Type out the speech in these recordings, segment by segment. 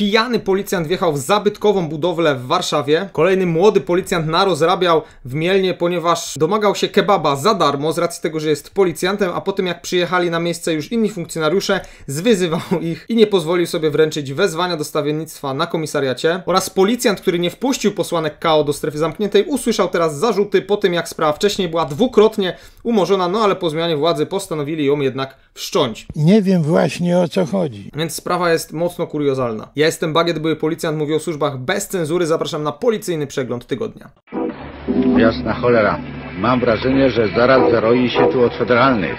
Pijany policjant wjechał w zabytkową budowlę w Warszawie. Kolejny młody policjant narozrabiał w Mielnie, ponieważ domagał się kebaba za darmo z racji tego, że jest policjantem, a po tym jak przyjechali na miejsce już inni funkcjonariusze, zwyzywał ich i nie pozwolił sobie wręczyć wezwania do stawiennictwa na komisariacie. Oraz policjant, który nie wpuścił posłanek KO do strefy zamkniętej, usłyszał teraz zarzuty po tym jak sprawa wcześniej była dwukrotnie umorzona, no ale po zmianie władzy postanowili ją jednak wszcząć. Nie wiem właśnie o co chodzi. Więc sprawa jest mocno kuriozalna. Ja jestem Bagiet, były policjant, mówi o służbach bez cenzury. Zapraszam na policyjny przegląd tygodnia. Jasna cholera. Mam wrażenie, że zaraz zaroi się tu od federalnych.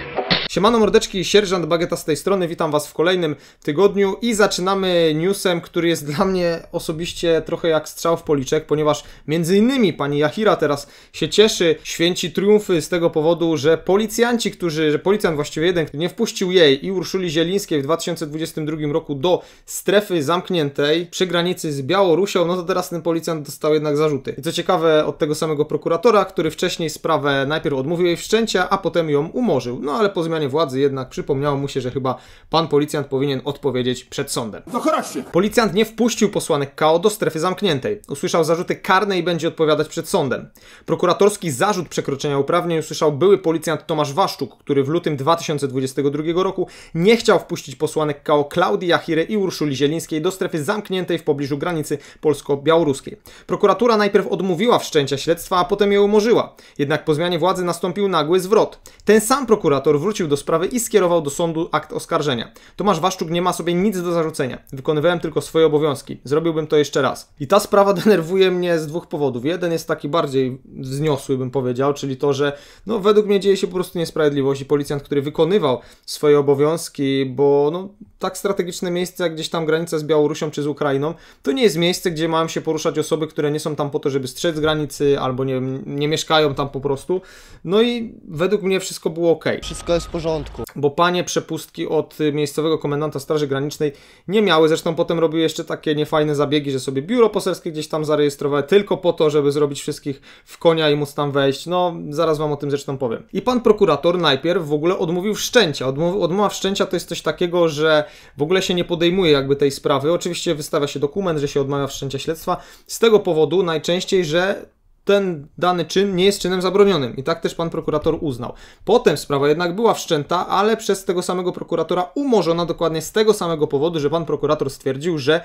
Siemano mordeczki, sierżant Bageta z tej strony, witam Was w kolejnym tygodniu i zaczynamy newsem, który jest dla mnie osobiście trochę jak strzał w policzek, ponieważ między innymi pani Yahira teraz się cieszy, święci triumfy z tego powodu, że policjanci, którzy, że policjant właściwie jeden, nie wpuścił jej i Urszuli Zielińskiej w 2022 roku do strefy zamkniętej przy granicy z Białorusią, no to teraz ten policjant dostał jednak zarzuty. I co ciekawe, od tego samego prokuratora, który wcześniej sprawę najpierw odmówił jej wszczęcia, a potem ją umorzył. No ale po zmianie władzy jednak przypomniało mu się, że chyba pan policjant powinien odpowiedzieć przed sądem. No Policjant nie wpuścił posłanek KO do strefy zamkniętej. Usłyszał zarzuty karne i będzie odpowiadać przed sądem. Prokuratorski zarzut przekroczenia uprawnień usłyszał były policjant Tomasz Waszczuk, który w lutym 2022 roku nie chciał wpuścić posłanek KO Klaudii Jachiry i Urszuli Zielińskiej do strefy zamkniętej w pobliżu granicy polsko-białoruskiej. Prokuratura najpierw odmówiła wszczęcia śledztwa, a potem je umorzyła. Jednak po zmianie władzy nastąpił nagły zwrot. Ten sam prokurator wrócił wrócił do sprawy i skierował do sądu akt oskarżenia. Tomasz Waszczuk nie ma sobie nic do zarzucenia. Wykonywałem tylko swoje obowiązki. Zrobiłbym to jeszcze raz. I ta sprawa denerwuje mnie z dwóch powodów. Jeden jest taki bardziej wzniosły, bym powiedział, czyli to, że no, według mnie dzieje się po prostu niesprawiedliwość i policjant, który wykonywał swoje obowiązki, bo no, tak strategiczne miejsce jak gdzieś tam granica z Białorusią czy z Ukrainą, to nie jest miejsce, gdzie mają się poruszać osoby, które nie są tam po to, żeby strzec granicy albo nie, nie mieszkają tam po prostu. No i według mnie wszystko było ok. Wszystko jest porządku. Bo panie przepustki od y, miejscowego komendanta Straży Granicznej nie miały, zresztą potem robił jeszcze takie niefajne zabiegi, że sobie biuro poselskie gdzieś tam zarejestrowały tylko po to, żeby zrobić wszystkich w konia i móc tam wejść. No, zaraz wam o tym zresztą powiem. I pan prokurator najpierw w ogóle odmówił wszczęcia. Odmów, odmowa wszczęcia to jest coś takiego, że w ogóle się nie podejmuje jakby tej sprawy. Oczywiście wystawia się dokument, że się odmawia wszczęcia śledztwa z tego powodu najczęściej, że ten dany czyn nie jest czynem zabronionym. I tak też pan prokurator uznał. Potem sprawa jednak była wszczęta, ale przez tego samego prokuratora umorzona dokładnie z tego samego powodu, że pan prokurator stwierdził, że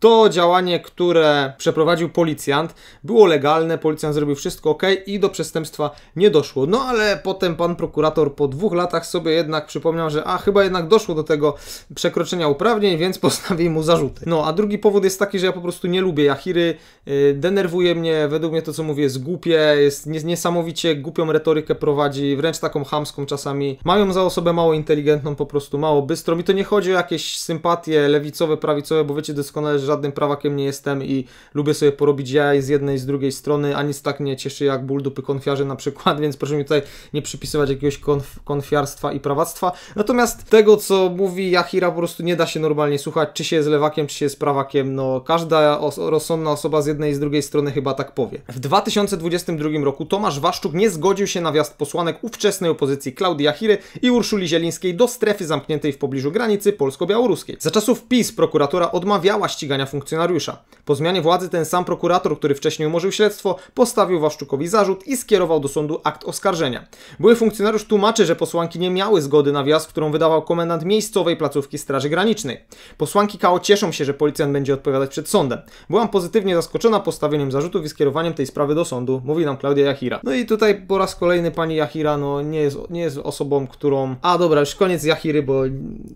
to działanie, które przeprowadził policjant, było legalne, policjant zrobił wszystko ok i do przestępstwa nie doszło. No ale potem pan prokurator po dwóch latach sobie jednak przypomniał, że a chyba jednak doszło do tego przekroczenia uprawnień, więc postawił mu zarzuty. No a drugi powód jest taki, że ja po prostu nie lubię Yahiry, yy, denerwuje mnie, według mnie to co mówię jest głupie, jest niesamowicie głupią retorykę prowadzi, wręcz taką hamską czasami. Mają za osobę mało inteligentną, po prostu mało bystrą i to nie chodzi o jakieś sympatie lewicowe, prawicowe, bo wiecie doskonale, że żadnym prawakiem nie jestem i lubię sobie porobić jaja z jednej i z drugiej strony, a nic tak nie cieszy jak ból dupy konfiarzy na przykład, więc proszę mi tutaj nie przypisywać jakiegoś konf konfiarstwa i prawactwa. Natomiast tego, co mówi Yahira, po prostu nie da się normalnie słuchać, czy się jest lewakiem, czy się jest prawakiem, no każda os rozsądna osoba z jednej i z drugiej strony chyba tak powie. W 2022 roku Tomasz Waszczuk nie zgodził się na wjazd posłanek ówczesnej opozycji Klaudii Jachiry i Urszuli Zielińskiej do strefy zamkniętej w pobliżu granicy polsko-białoruskiej. Za czasów PiS prokuratura odmawiała ścigania funkcjonariusza. Po zmianie władzy ten sam prokurator, który wcześniej umorzył śledztwo, postawił Waszczukowi zarzut i skierował do sądu akt oskarżenia. Były funkcjonariusz tłumaczy, że posłanki nie miały zgody na wjazd, którą wydawał komendant miejscowej placówki Straży Granicznej. Posłanki KO cieszą się, że policjant będzie odpowiadać przed sądem. Byłam pozytywnie zaskoczona postawieniem zarzutów i skierowaniem tej sprawy do sądu, mówi nam Klaudia Jachira. No i tutaj po raz kolejny pani Jachira no, nie, jest, nie jest osobą, którą... A dobra, już koniec Jachiry, bo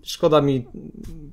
szkoda mi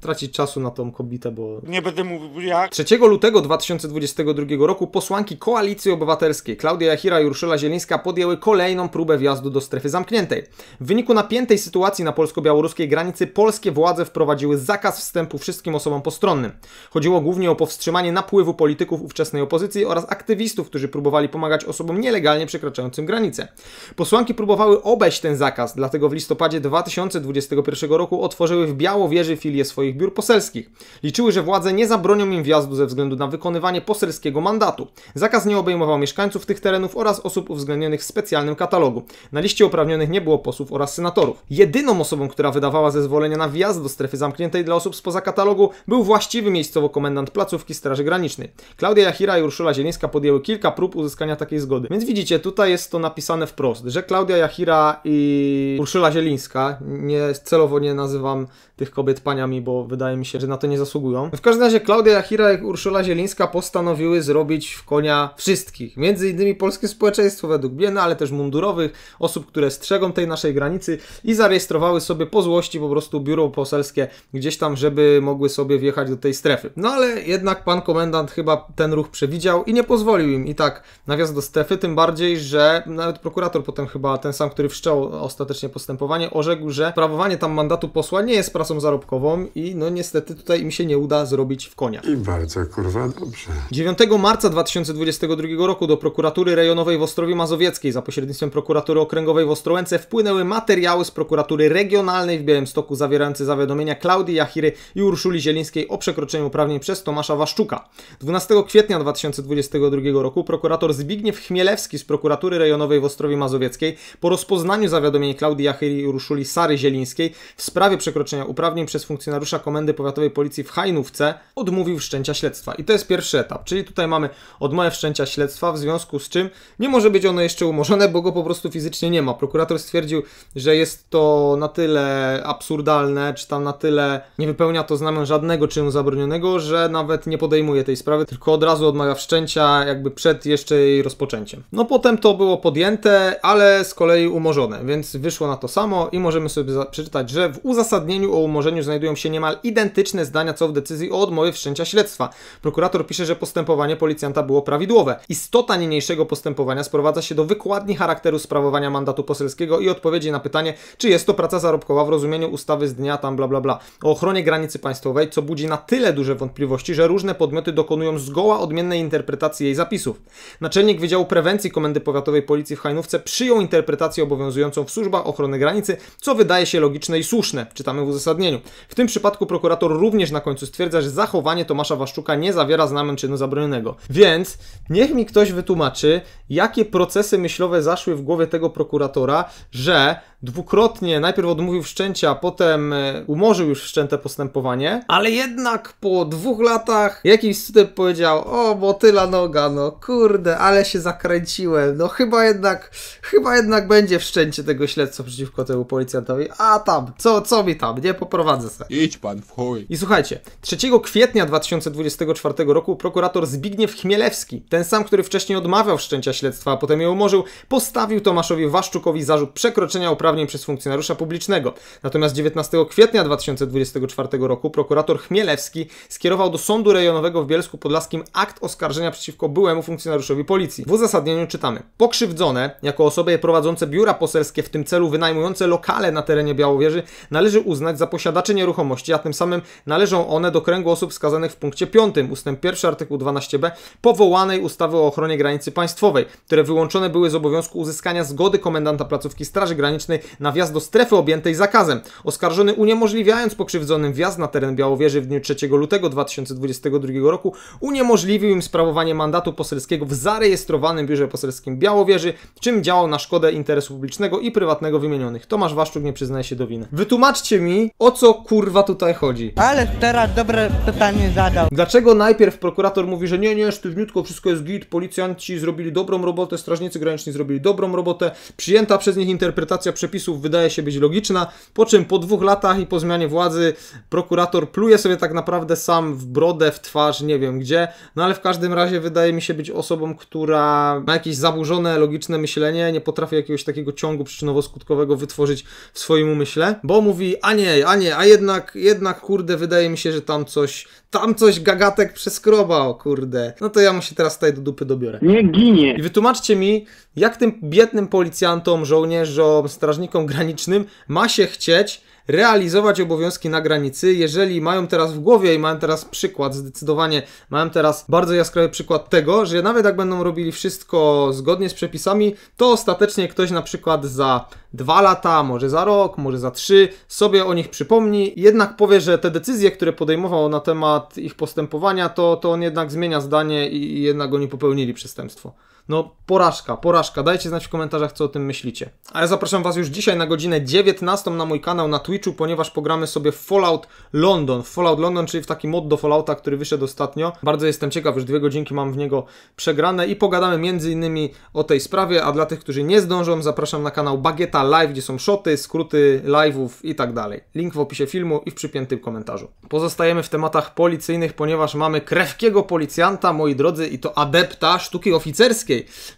tracić czasu na tą kobietę, bo... Nie będę mówił 3 lutego 2022 roku posłanki Koalicji Obywatelskiej Klaudia Jachira i Urszula Zielińska podjęły kolejną próbę wjazdu do strefy zamkniętej. W wyniku napiętej sytuacji na polsko-białoruskiej granicy polskie władze wprowadziły zakaz wstępu wszystkim osobom postronnym. Chodziło głównie o powstrzymanie napływu polityków ówczesnej opozycji oraz aktywistów, którzy próbowali pomagać osobom nielegalnie przekraczającym granicę. Posłanki próbowały obejść ten zakaz, dlatego w listopadzie 2021 roku otworzyły w Białowieży filię swoich biur poselskich. Liczyły, że władze nie zabronią bronią im wjazdu ze względu na wykonywanie poselskiego mandatu. Zakaz nie obejmował mieszkańców tych terenów oraz osób uwzględnionych w specjalnym katalogu. Na liście uprawnionych nie było posłów oraz senatorów. Jedyną osobą, która wydawała zezwolenia na wjazd do strefy zamkniętej dla osób spoza katalogu był właściwy miejscowo komendant placówki Straży Granicznej. Klaudia Jachira i Urszula Zielińska podjęły kilka prób uzyskania takiej zgody. Więc widzicie, tutaj jest to napisane wprost, że Klaudia Jachira i Urszula Zielińska, nie, celowo nie nazywam tych kobiet paniami, bo wydaje mi się, że na to nie zasługują. W każdym razie Klaudia Jachira i Urszula Zielińska postanowiły zrobić w konia wszystkich, między innymi polskie społeczeństwo według mnie, no ale też mundurowych, osób, które strzegą tej naszej granicy i zarejestrowały sobie po złości po prostu biuro poselskie gdzieś tam, żeby mogły sobie wjechać do tej strefy. No ale jednak pan komendant chyba ten ruch przewidział i nie pozwolił im i tak na wjazd do strefy, tym bardziej, że nawet prokurator potem chyba, ten sam, który wszczął ostatecznie postępowanie, orzekł, że sprawowanie tam mandatu posła nie jest prasą pracą zarobkową i no niestety tutaj im się nie uda zrobić w konia. I bardzo kurwa dobrze. 9 marca 2022 roku do prokuratury rejonowej w Ostrowie Mazowieckiej za pośrednictwem prokuratury okręgowej w Ostrołęce wpłynęły materiały z prokuratury regionalnej w Białymstoku zawierające zawiadomienia Klaudii Jachiry i Urszuli Zielińskiej o przekroczeniu uprawnień przez Tomasza Waszczuka. 12 kwietnia 2022 roku prokurator Zbigniew Chmielewski z prokuratury rejonowej w Ostrowie Mazowieckiej po rozpoznaniu zawiadomień Klaudii Jachiry i Urszuli Sary Zielińskiej w sprawie przekroczenia uprawnień przez funkcjonariusza Komendy Powiatowej Policji w Hajnówce odmówił wszczęcia śledztwa. I to jest pierwszy etap, czyli tutaj mamy odmowę wszczęcia śledztwa, w związku z czym nie może być ono jeszcze umorzone, bo go po prostu fizycznie nie ma. Prokurator stwierdził, że jest to na tyle absurdalne, czy tam na tyle nie wypełnia to znamion żadnego czynu zabronionego, że nawet nie podejmuje tej sprawy, tylko od razu odmawia wszczęcia, jakby przed jeszcze jej rozpoczęciem. No potem to było podjęte, ale z kolei umorzone, więc wyszło na to samo i możemy sobie przeczytać, że w uzasadnieniu o umorzeniu znajdują się niemal identyczne zdania co w decyzji o odmowie wszczęcia śledztwa. Prokurator pisze, że postępowanie policjanta było prawidłowe. Istota niniejszego postępowania sprowadza się do wykładni charakteru sprawowania mandatu poselskiego i odpowiedzi na pytanie, czy jest to praca zarobkowa w rozumieniu ustawy z dnia tam bla bla bla o ochronie granicy państwowej, co budzi na tyle duże wątpliwości, że różne podmioty dokonują zgoła odmiennej interpretacji jej zapisów. Naczelnik Wydziału Prewencji Komendy Powiatowej Policji w Hajnówce przyjął interpretację obowiązującą w służbach ochrony granicy, co wydaje się logiczne i słuszne. Czytamy w uzasadnieniu uzasadnieniu. W tym przypadku prokurator również na końcu stwierdza, że zachowanie Tomasza Waszczuka nie zawiera znamion czynu zabronionego. Więc niech mi ktoś wytłumaczy, jakie procesy myślowe zaszły w głowie tego prokuratora, że dwukrotnie najpierw odmówił wszczęcia, potem e, umorzył już wszczęte postępowanie, ale jednak po dwóch latach jakiś student powiedział, o motyla noga, no kurde, ale się zakręciłem, no chyba jednak, chyba jednak będzie wszczęcie tego śledztwa przeciwko temu policjantowi, a tam, co, co mi tam, nie poprowadzę se. Idź pan w chuj. I słuchajcie, 3 kwietnia 2024 roku prokurator Zbigniew Chmielewski, ten sam, który wcześniej odmawiał wszczęcia śledztwa, a potem je umorzył, postawił Tomaszowi Waszczukowi zarzut przekroczenia uprawnień przez funkcjonariusza publicznego. Natomiast 19 kwietnia 2024 roku prokurator Chmielewski skierował do Sądu Rejonowego w Bielsku Podlaskim akt oskarżenia przeciwko byłemu funkcjonariuszowi policji. W uzasadnieniu czytamy: Pokrzywdzone, jako osoby prowadzące biura poselskie w tym celu wynajmujące lokale na terenie Białowieży, należy uznać za posiadaczy nieruchomości, a tym samym należą one do kręgu osób wskazanych w punkcie 5 ust. 1 artykuł 12b powołanej ustawy o ochronie granicy państwowej, które wyłączone były z obowiązku uzyskania zgody komendanta placówki Straży Granicznej na wjazd do strefy objętej zakazem. Oskarżony uniemożliwiając pokrzywdzonym wjazd na teren Białowieży w dniu 3 lutego 2022 roku uniemożliwił im sprawowanie mandatu poselskiego w zarejestrowanym biurze poselskim Białowieży, czym działał na szkodę interesu publicznego i prywatnego wymienionych. Tomasz Waszczuk nie przyznaje się do winy. Wytłumaczcie mi, o co kurwa tutaj chodzi? Ale teraz dobre pytanie zadał. Dlaczego najpierw prokurator mówi, że nie, nie, sztywniutko, wszystko jest git, policjanci zrobili dobrą robotę, strażnicy graniczni zrobili dobrą robotę, przyjęta przez nich interpretacja przepisów wydaje się być logiczna, po czym po dwóch latach i po zmianie władzy prokurator pluje sobie tak naprawdę sam w brodę, w twarz, nie wiem gdzie, no ale w każdym razie wydaje mi się być osobą, która ma jakieś zaburzone logiczne myślenie, nie potrafi jakiegoś takiego ciągu przyczynowo-skutkowego wytworzyć w swoim umyśle, bo mówi, a nie, a a nie, a jednak, jednak kurde, wydaje mi się, że tam coś, tam coś gagatek przeskrobał, kurde. No to ja mu się teraz tutaj do dupy dobiorę. Nie ginie. I wytłumaczcie mi, jak tym biednym policjantom, żołnierzom, strażnikom granicznym ma się chcieć realizować obowiązki na granicy. Jeżeli mają teraz w głowie i mają teraz przykład, zdecydowanie mają teraz bardzo jaskrawy przykład tego, że nawet jak będą robili wszystko zgodnie z przepisami, to ostatecznie ktoś na przykład za dwa lata, może za rok, może za trzy sobie o nich przypomni, jednak powie, że te decyzje, które podejmował na temat ich postępowania, to, to on jednak zmienia zdanie i, i jednak oni popełnili przestępstwo. No, porażka, porażka. Dajcie znać w komentarzach, co o tym myślicie. A ja zapraszam Was już dzisiaj na godzinę 19 na mój kanał na Twitchu, ponieważ pogramy sobie Fallout London. Fallout London, czyli w taki mod do Fallouta, który wyszedł ostatnio. Bardzo jestem ciekaw, już dwie godzinki mam w niego przegrane i pogadamy między innymi o tej sprawie, a dla tych, którzy nie zdążą, zapraszam na kanał Bagieta Live, gdzie są shoty, skróty live'ów i tak dalej. Link w opisie filmu i w przypiętym komentarzu. Pozostajemy w tematach policyjnych, ponieważ mamy krewkiego policjanta, moi drodzy, i to adepta sztuki oficerskiej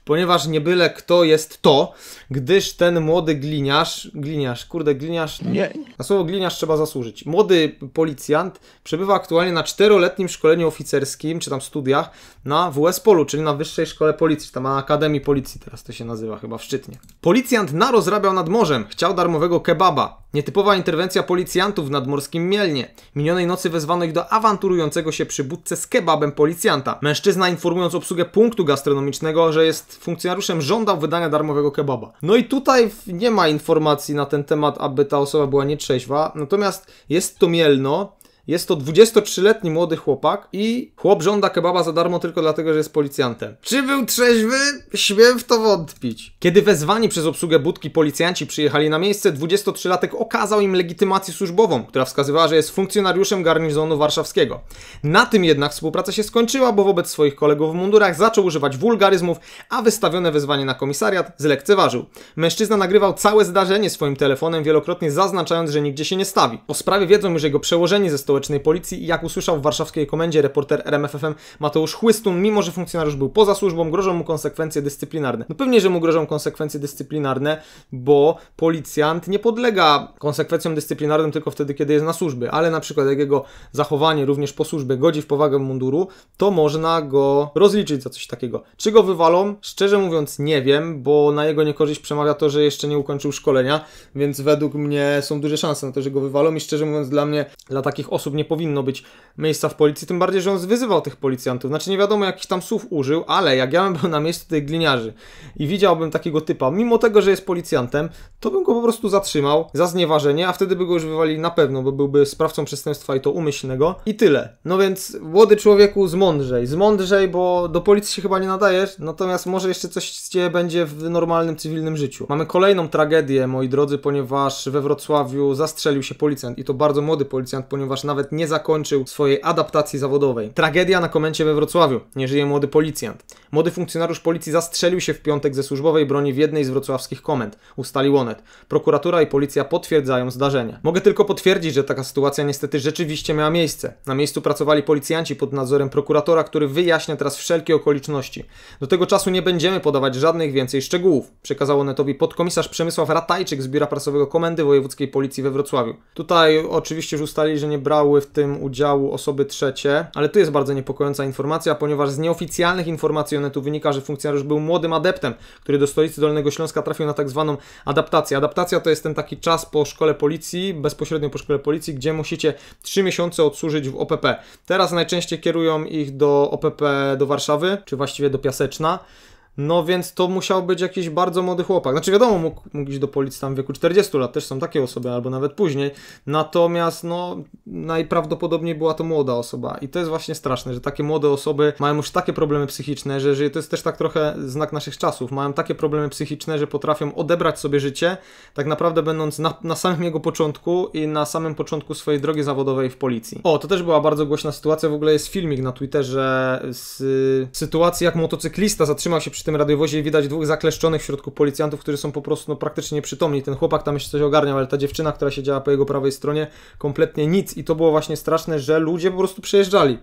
ponieważ nie byle kto jest to, gdyż ten młody gliniarz, gliniarz, kurde, gliniarz, nie. na słowo gliniarz trzeba zasłużyć. Młody policjant przebywa aktualnie na czteroletnim szkoleniu oficerskim, czy tam studiach, na WS Polu, czyli na Wyższej Szkole Policji, tam na Akademii Policji teraz to się nazywa chyba w Szczytnie. Policjant naro zrabiał nad morzem, chciał darmowego kebaba. Nietypowa interwencja policjantów w nadmorskim Mielnie. Minionej nocy wezwano ich do awanturującego się przybudce z kebabem policjanta. Mężczyzna informując obsługę punktu gastronomicznego że jest funkcjonariuszem, żądał wydania darmowego kebaba. No i tutaj nie ma informacji na ten temat, aby ta osoba była nietrzeźwa, natomiast jest to mielno, jest to 23-letni młody chłopak i chłop żąda kebaba za darmo tylko dlatego, że jest policjantem. Czy był trzeźwy? Śmiem w to wątpić. Kiedy wezwani przez obsługę budki policjanci przyjechali na miejsce, 23-latek okazał im legitymację służbową, która wskazywała, że jest funkcjonariuszem garnizonu warszawskiego. Na tym jednak współpraca się skończyła, bo wobec swoich kolegów w mundurach zaczął używać wulgaryzmów, a wystawione wezwanie na komisariat zlekceważył. Mężczyzna nagrywał całe zdarzenie swoim telefonem, wielokrotnie zaznaczając, że nigdzie się nie stawi. O sprawie wiedzą już jego przełożeni ze stołu Stołecznej Policji i jak usłyszał w warszawskiej komendzie reporter RMFFM Mateusz Chłystun, mimo że funkcjonariusz był poza służbą, grożą mu konsekwencje dyscyplinarne. No pewnie, że mu grożą konsekwencje dyscyplinarne, bo policjant nie podlega konsekwencjom dyscyplinarnym tylko wtedy, kiedy jest na służby, ale na przykład jak jego zachowanie również po służbie godzi w powagę munduru, to można go rozliczyć za coś takiego. Czy go wywalą? Szczerze mówiąc nie wiem, bo na jego niekorzyść przemawia to, że jeszcze nie ukończył szkolenia, więc według mnie są duże szanse na to, że go wywalą i szczerze mówiąc dla mnie, dla takich osób nie powinno być miejsca w policji, tym bardziej, że on wyzywał tych policjantów. Znaczy nie wiadomo jakich tam słów użył, ale jak ja bym był na miejscu tych gliniarzy i widziałbym takiego typa, mimo tego, że jest policjantem, to bym go po prostu zatrzymał za znieważenie, a wtedy by go już wywali na pewno, bo byłby sprawcą przestępstwa i to umyślnego. I tyle. No więc młody człowieku zmądrzej, zmądrzej, bo do policji się chyba nie nadajesz, natomiast może jeszcze coś z ciebie będzie w normalnym, cywilnym życiu. Mamy kolejną tragedię, moi drodzy, ponieważ we Wrocławiu zastrzelił się policjant i to bardzo młody policjant, ponieważ na nawet nie zakończył swojej adaptacji zawodowej. Tragedia na komencie we Wrocławiu. Nie żyje młody policjant. Młody funkcjonariusz policji zastrzelił się w piątek ze służbowej broni w jednej z wrocławskich komend, ustalił Onet. Prokuratura i policja potwierdzają zdarzenie. Mogę tylko potwierdzić, że taka sytuacja niestety rzeczywiście miała miejsce. Na miejscu pracowali policjanci pod nadzorem prokuratora, który wyjaśnia teraz wszelkie okoliczności. Do tego czasu nie będziemy podawać żadnych więcej szczegółów, przekazał Onetowi podkomisarz Przemysław Ratajczyk z Biura Prasowego Komendy Wojewódzkiej Policji we Wrocławiu. Tutaj oczywiście już ustali, że nie brał brały w tym udziału osoby trzecie, ale tu jest bardzo niepokojąca informacja, ponieważ z nieoficjalnych informacji Onetu wynika, że funkcjonariusz był młodym adeptem, który do stolicy Dolnego Śląska trafił na tak zwaną adaptację. Adaptacja to jest ten taki czas po szkole policji, bezpośrednio po szkole policji, gdzie musicie 3 miesiące odsłużyć w OPP. Teraz najczęściej kierują ich do OPP do Warszawy, czy właściwie do Piaseczna. No więc to musiał być jakiś bardzo młody chłopak. Znaczy wiadomo, mógł, mógł iść do policji tam w wieku 40 lat, też są takie osoby, albo nawet później. Natomiast no najprawdopodobniej była to młoda osoba i to jest właśnie straszne, że takie młode osoby mają już takie problemy psychiczne, że, że to jest też tak trochę znak naszych czasów. Mają takie problemy psychiczne, że potrafią odebrać sobie życie, tak naprawdę będąc na, na samym jego początku i na samym początku swojej drogi zawodowej w policji. O, to też była bardzo głośna sytuacja, w ogóle jest filmik na Twitterze z y, sytuacji jak motocyklista zatrzymał się przy w tym radiowozie widać dwóch zakleszczonych w środku policjantów, którzy są po prostu no, praktycznie nieprzytomni. Ten chłopak tam jeszcze coś ogarniał, ale ta dziewczyna, która siedziała po jego prawej stronie, kompletnie nic. I to było właśnie straszne, że ludzie po prostu przejeżdżali.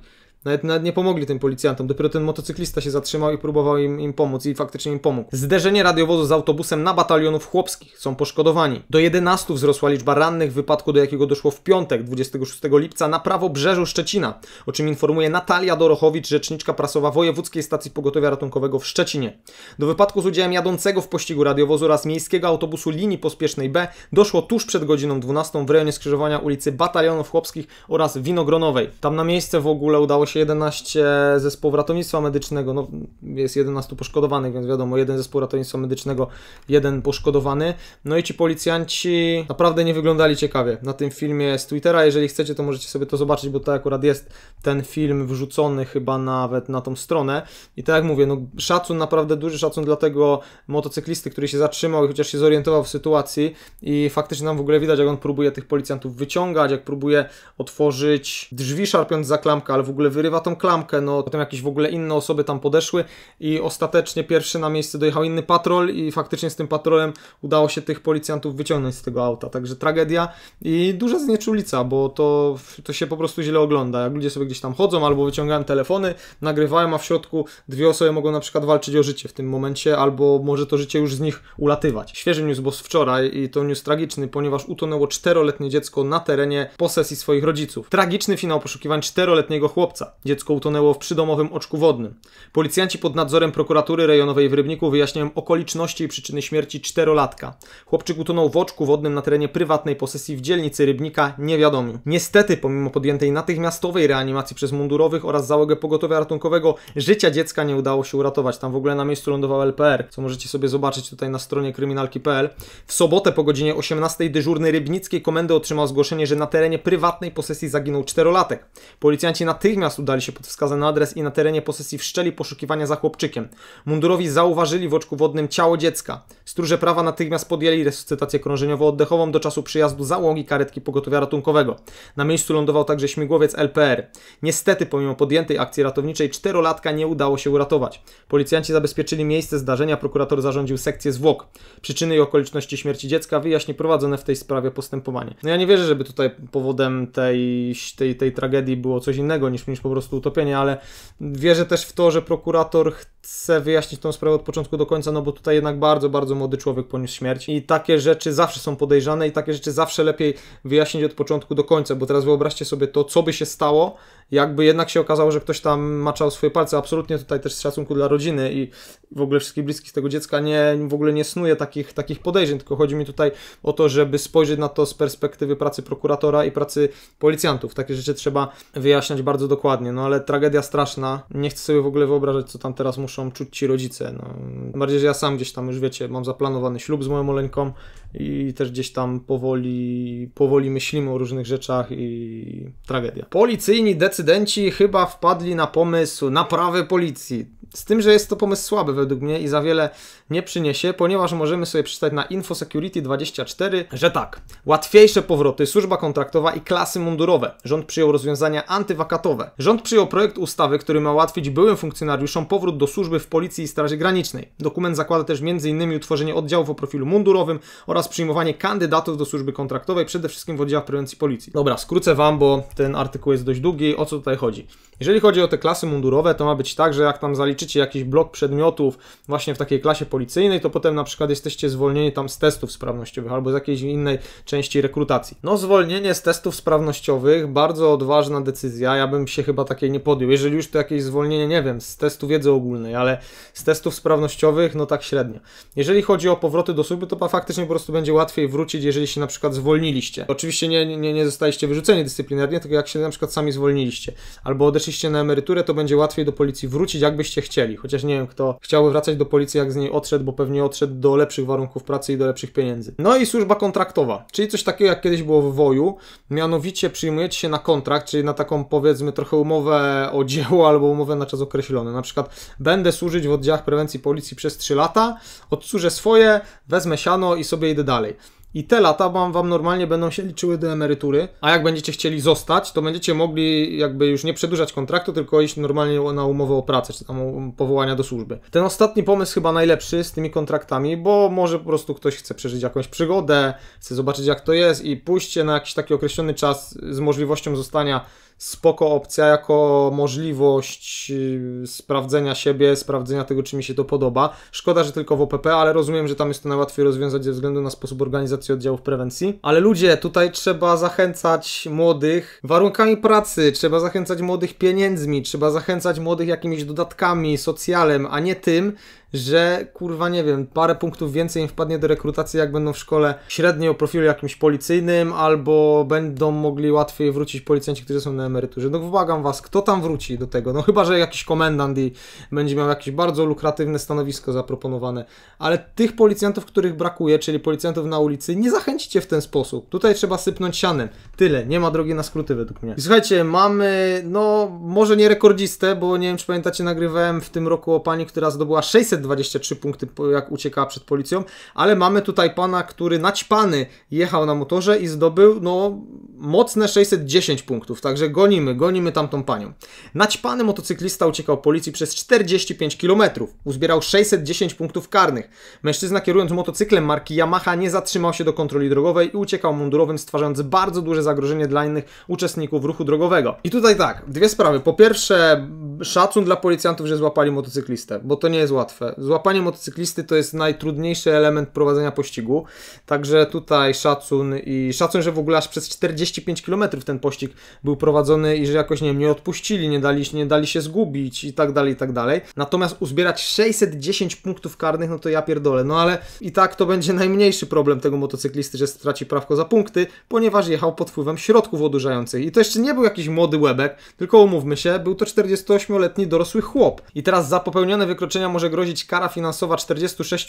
Nawet, nawet, nie pomogli tym policjantom. Dopiero ten motocyklista się zatrzymał i próbował im, im pomóc i faktycznie im pomógł. Zderzenie radiowozu z autobusem na batalionów chłopskich. Są poszkodowani. Do 11 wzrosła liczba rannych w wypadku, do jakiego doszło w piątek, 26 lipca, na prawo brzeżu Szczecina. O czym informuje Natalia Dorochowicz, rzeczniczka prasowa Wojewódzkiej Stacji Pogotowia Ratunkowego w Szczecinie. Do wypadku z udziałem jadącego w pościgu radiowozu oraz miejskiego autobusu linii pospiesznej B doszło tuż przed godziną 12 w rejonie skrzyżowania ulicy Batalionów Chłopskich oraz Winogronowej. Tam na miejsce w ogóle udało się się 11 zespołów ratownictwa medycznego, no jest 11 poszkodowanych, więc wiadomo, jeden zespół ratownictwa medycznego, jeden poszkodowany. No i ci policjanci naprawdę nie wyglądali ciekawie na tym filmie z Twittera. Jeżeli chcecie, to możecie sobie to zobaczyć, bo to akurat jest ten film wrzucony chyba nawet na tą stronę. I tak jak mówię, no szacun, naprawdę duży szacun dla tego motocyklisty, który się zatrzymał i chociaż się zorientował w sytuacji i faktycznie nam w ogóle widać, jak on próbuje tych policjantów wyciągać, jak próbuje otworzyć drzwi szarpiąc za klamkę, ale w ogóle wy wyrywa tą klamkę, no potem jakieś w ogóle inne osoby tam podeszły i ostatecznie pierwszy na miejsce dojechał inny patrol i faktycznie z tym patrolem udało się tych policjantów wyciągnąć z tego auta, także tragedia i duża znieczulica, bo to, to się po prostu źle ogląda, jak ludzie sobie gdzieś tam chodzą albo wyciągają telefony, nagrywają, a w środku dwie osoby mogą na przykład walczyć o życie w tym momencie, albo może to życie już z nich ulatywać. Świeży news, bo z wczoraj i to news tragiczny, ponieważ utonęło czteroletnie dziecko na terenie posesji swoich rodziców. Tragiczny finał poszukiwań czteroletniego chłopca. Dziecko utonęło w przydomowym oczku wodnym. Policjanci pod nadzorem prokuratury rejonowej w Rybniku wyjaśniają okoliczności i przyczyny śmierci czterolatka. Chłopczyk utonął w oczku wodnym na terenie prywatnej posesji w dzielnicy Rybnika niewiadomi. Niestety, pomimo podjętej natychmiastowej reanimacji przez mundurowych oraz załogę pogotowia ratunkowego, życia dziecka nie udało się uratować. Tam w ogóle na miejscu lądował LPR, co możecie sobie zobaczyć tutaj na stronie kryminalki.pl. W sobotę po godzinie 18 dyżurny Rybnickiej komendy otrzymał zgłoszenie, że na terenie prywatnej posesji zaginął czterolatek. Policjanci natychmiast udali się pod wskazany adres i na terenie posesji wszczeli poszukiwania za chłopczykiem. Mundurowi zauważyli w oczku wodnym ciało dziecka. Stróże prawa natychmiast podjęli resuscytację krążeniowo-oddechową do czasu przyjazdu załogi karetki pogotowia ratunkowego. Na miejscu lądował także śmigłowiec LPR. Niestety, pomimo podjętej akcji ratowniczej, czterolatka nie udało się uratować. Policjanci zabezpieczyli miejsce zdarzenia, prokurator zarządził sekcję zwłok. Przyczyny i okoliczności śmierci dziecka wyjaśni prowadzone w tej sprawie postępowanie. No ja nie wierzę, żeby tutaj powodem tej, tej, tej tragedii było coś innego niż, niż po po prostu utopienie, ale wierzę też w to, że prokurator chcę wyjaśnić tą sprawę od początku do końca, no bo tutaj jednak bardzo, bardzo młody człowiek poniósł śmierć i takie rzeczy zawsze są podejrzane i takie rzeczy zawsze lepiej wyjaśnić od początku do końca, bo teraz wyobraźcie sobie to, co by się stało, jakby jednak się okazało, że ktoś tam maczał swoje palce, absolutnie tutaj też z szacunku dla rodziny i w ogóle wszystkich bliskich tego dziecka nie, w ogóle nie snuje takich, takich podejrzeń, tylko chodzi mi tutaj o to, żeby spojrzeć na to z perspektywy pracy prokuratora i pracy policjantów. Takie rzeczy trzeba wyjaśniać bardzo dokładnie, no ale tragedia straszna, nie chcę sobie w ogóle wyobrażać, co tam teraz muszę muszą czuć ci rodzice. No, bardziej, że ja sam gdzieś tam już wiecie, mam zaplanowany ślub z moją oleńką i też gdzieś tam powoli, powoli myślimy o różnych rzeczach i tragedia. Policyjni decydenci chyba wpadli na pomysł naprawy policji. Z tym, że jest to pomysł słaby według mnie i za wiele nie przyniesie, ponieważ możemy sobie przeczytać na InfoSecurity24, że tak, łatwiejsze powroty, służba kontraktowa i klasy mundurowe. Rząd przyjął rozwiązania antywakatowe. Rząd przyjął projekt ustawy, który ma ułatwić byłym funkcjonariuszom powrót do służby w Policji i Straży Granicznej. Dokument zakłada też m.in. utworzenie oddziałów o profilu mundurowym oraz przyjmowanie kandydatów do służby kontraktowej, przede wszystkim w oddziałach prewencji policji. Dobra, skrócę Wam, bo ten artykuł jest dość długi. O co tutaj chodzi? Jeżeli chodzi o te klasy mundurowe, to ma być tak, że jak tam zaliczycie jakiś blok przedmiotów właśnie w takiej klasie policyjnej, to potem na przykład jesteście zwolnieni tam z testów sprawnościowych albo z jakiejś innej części rekrutacji. No zwolnienie z testów sprawnościowych, bardzo odważna decyzja, ja bym się chyba takiej nie podjął. Jeżeli już to jakieś zwolnienie, nie wiem, z testu wiedzy ogólnej, ale z testów sprawnościowych, no tak średnio. Jeżeli chodzi o powroty do służby, to faktycznie po prostu będzie łatwiej wrócić, jeżeli się na przykład zwolniliście. Oczywiście nie, nie, nie zostaliście wyrzuceni dyscyplinarnie, tylko jak się na przykład sami zwolniliście albo odeszliście wyszliście na emeryturę, to będzie łatwiej do policji wrócić, jakbyście chcieli. Chociaż nie wiem, kto chciałby wracać do policji, jak z niej odszedł, bo pewnie odszedł do lepszych warunków pracy i do lepszych pieniędzy. No i służba kontraktowa, czyli coś takiego, jak kiedyś było w woju, mianowicie przyjmujecie się na kontrakt, czyli na taką powiedzmy trochę umowę o dzieło albo umowę na czas określony. Na przykład będę służyć w oddziałach prewencji policji przez 3 lata, odsłużę swoje, wezmę siano i sobie idę dalej i te lata wam, wam normalnie będą się liczyły do emerytury, a jak będziecie chcieli zostać, to będziecie mogli jakby już nie przedłużać kontraktu, tylko iść normalnie na umowę o pracę, czy tam um, powołania do służby. Ten ostatni pomysł chyba najlepszy z tymi kontraktami, bo może po prostu ktoś chce przeżyć jakąś przygodę, chce zobaczyć jak to jest i pójście na jakiś taki określony czas z możliwością zostania spoko opcja jako możliwość y, sprawdzenia siebie, sprawdzenia tego, czy mi się to podoba. Szkoda, że tylko w OPP, ale rozumiem, że tam jest to najłatwiej rozwiązać ze względu na sposób organizacji oddziałów prewencji. Ale ludzie, tutaj trzeba zachęcać młodych warunkami pracy, trzeba zachęcać młodych pieniędzmi, trzeba zachęcać młodych jakimiś dodatkami, socjalem, a nie tym, że kurwa nie wiem, parę punktów więcej im wpadnie do rekrutacji, jak będą w szkole średniej o profilu jakimś policyjnym, albo będą mogli łatwiej wrócić policjanci, którzy są na emeryturze. No błagam was, kto tam wróci do tego? No chyba, że jakiś komendant i będzie miał jakieś bardzo lukratywne stanowisko zaproponowane. Ale tych policjantów, których brakuje, czyli policjantów na ulicy, nie zachęcicie w ten sposób. Tutaj trzeba sypnąć sianem. Tyle, nie ma drogi na skróty według mnie. I słuchajcie, mamy, no może nie rekordziste, bo nie wiem, czy pamiętacie, nagrywałem w tym roku o pani, która zdobyła 600 23 punkty, jak uciekała przed policją, ale mamy tutaj pana, który naćpany jechał na motorze i zdobył no, mocne 610 punktów, także gonimy, gonimy tamtą panią. Naćpany motocyklista uciekał policji przez 45 km, uzbierał 610 punktów karnych. Mężczyzna kierując motocyklem marki Yamaha nie zatrzymał się do kontroli drogowej i uciekał mundurowym, stwarzając bardzo duże zagrożenie dla innych uczestników ruchu drogowego. I tutaj tak, dwie sprawy. Po pierwsze, szacun dla policjantów, że złapali motocyklistę, bo to nie jest łatwe złapanie motocyklisty to jest najtrudniejszy element prowadzenia pościgu. Także tutaj szacun i szacun, że w ogóle aż przez 45 km ten pościg był prowadzony i że jakoś nie, wiem, nie odpuścili, nie dali, nie dali się zgubić i tak dalej, i tak dalej. Natomiast uzbierać 610 punktów karnych, no to ja pierdolę. No ale i tak to będzie najmniejszy problem tego motocyklisty, że straci prawko za punkty, ponieważ jechał pod wpływem środków odurzających. I to jeszcze nie był jakiś młody łebek, tylko umówmy się, był to 48-letni dorosły chłop. I teraz za popełnione wykroczenia może grozić kara finansowa 46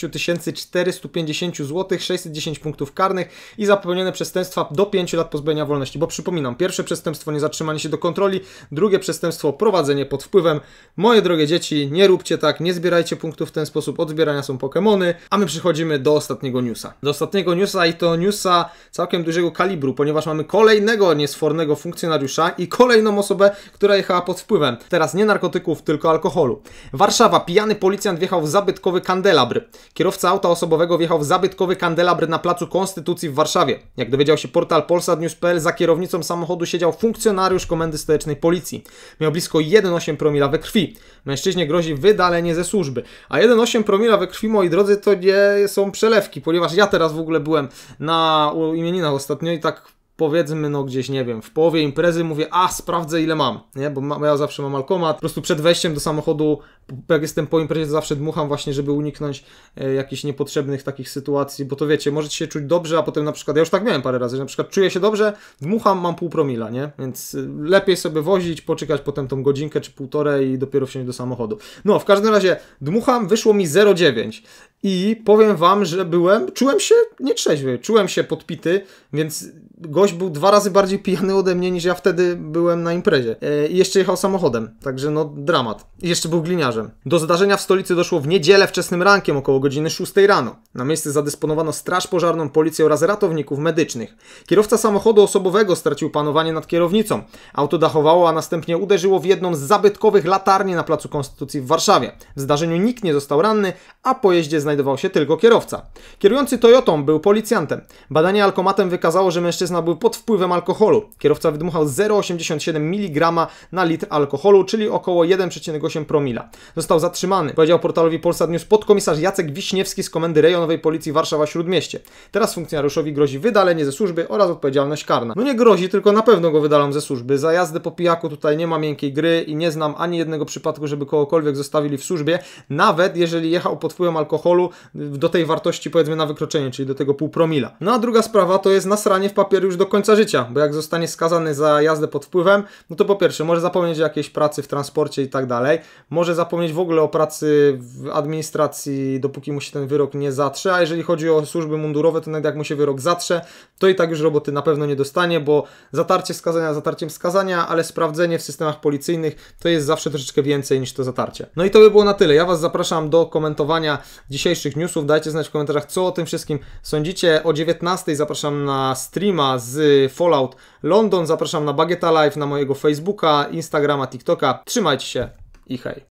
450 zł, 610 punktów karnych i zapełnione przestępstwa do 5 lat pozbawienia wolności. Bo przypominam, pierwsze przestępstwo nie zatrzymanie się do kontroli, drugie przestępstwo prowadzenie pod wpływem. Moje drogie dzieci, nie róbcie tak, nie zbierajcie punktów w ten sposób, od są Pokémony, a my przechodzimy do ostatniego newsa. Do ostatniego newsa i to newsa całkiem dużego kalibru, ponieważ mamy kolejnego niesfornego funkcjonariusza i kolejną osobę, która jechała pod wpływem. Teraz nie narkotyków, tylko alkoholu. Warszawa. Pijany policjant wjechał wjechał w zabytkowy kandelabr. Kierowca auta osobowego wjechał w zabytkowy kandelabr na placu Konstytucji w Warszawie. Jak dowiedział się portal polsatnews.pl, za kierownicą samochodu siedział funkcjonariusz Komendy Stołecznej Policji. Miał blisko 1,8 promila we krwi. Mężczyźnie grozi wydalenie ze służby. A 1,8 promila we krwi, moi drodzy, to nie są przelewki, ponieważ ja teraz w ogóle byłem na imieninach ostatnio i tak powiedzmy, no gdzieś, nie wiem, w połowie imprezy mówię, a sprawdzę ile mam, nie, bo ja zawsze mam alkomat, po prostu przed wejściem do samochodu jak jestem po imprezie, to zawsze dmucham właśnie, żeby uniknąć e, jakichś niepotrzebnych takich sytuacji, bo to wiecie, możecie się czuć dobrze, a potem na przykład, ja już tak miałem parę razy, że na przykład czuję się dobrze, dmucham, mam pół promila, nie? Więc y, lepiej sobie wozić, poczekać potem tą godzinkę czy półtorej i dopiero wsiąść do samochodu. No, w każdym razie dmucham, wyszło mi 0,9 i powiem wam, że byłem, czułem się nietrzeźwy, czułem się podpity, więc gość był dwa razy bardziej pijany ode mnie niż ja wtedy byłem na imprezie. E, I jeszcze jechał samochodem, także no dramat. I jeszcze był gliniarzem. Do zdarzenia w stolicy doszło w niedzielę wczesnym rankiem około godziny 6 rano. Na miejsce zadysponowano straż pożarną, policję oraz ratowników medycznych. Kierowca samochodu osobowego stracił panowanie nad kierownicą. Auto dachowało, a następnie uderzyło w jedną z zabytkowych latarni na placu Konstytucji w Warszawie. W zdarzeniu nikt nie został ranny, a po jeździe znajdował się tylko kierowca. Kierujący Toyotą był policjantem. Badanie alkomatem wykazało, że mężczyzna był pod wpływem alkoholu. Kierowca wydmuchał 0,87 mg na litr alkoholu, czyli około 1,8 promila został zatrzymany, powiedział portalowi Polsat News podkomisarz Jacek Wiśniewski z Komendy Rejonowej Policji Warszawa-Śródmieście. Teraz funkcjonariuszowi grozi wydalenie ze służby oraz odpowiedzialność karna. No nie grozi, tylko na pewno go wydalą ze służby. Za jazdę po pijaku tutaj nie ma miękkiej gry i nie znam ani jednego przypadku, żeby kogokolwiek zostawili w służbie, nawet jeżeli jechał pod wpływem alkoholu do tej wartości powiedzmy na wykroczenie, czyli do tego pół promila. No a druga sprawa to jest nasranie w papier już do końca życia, bo jak zostanie skazany za jazdę pod wpływem, no to po pierwsze może zapomnieć o jakiejś pracy w transporcie i tak dalej, może zapomnieć zapomnieć w ogóle o pracy w administracji, dopóki mu się ten wyrok nie zatrze, a jeżeli chodzi o służby mundurowe, to nawet jak mu się wyrok zatrze, to i tak już roboty na pewno nie dostanie, bo zatarcie skazania zatarciem skazania, ale sprawdzenie w systemach policyjnych to jest zawsze troszeczkę więcej niż to zatarcie. No i to by było na tyle. Ja Was zapraszam do komentowania dzisiejszych newsów. Dajcie znać w komentarzach, co o tym wszystkim sądzicie. O 19 zapraszam na streama z Fallout London, zapraszam na Bagheta Live, na mojego Facebooka, Instagrama, TikToka. Trzymajcie się i hej!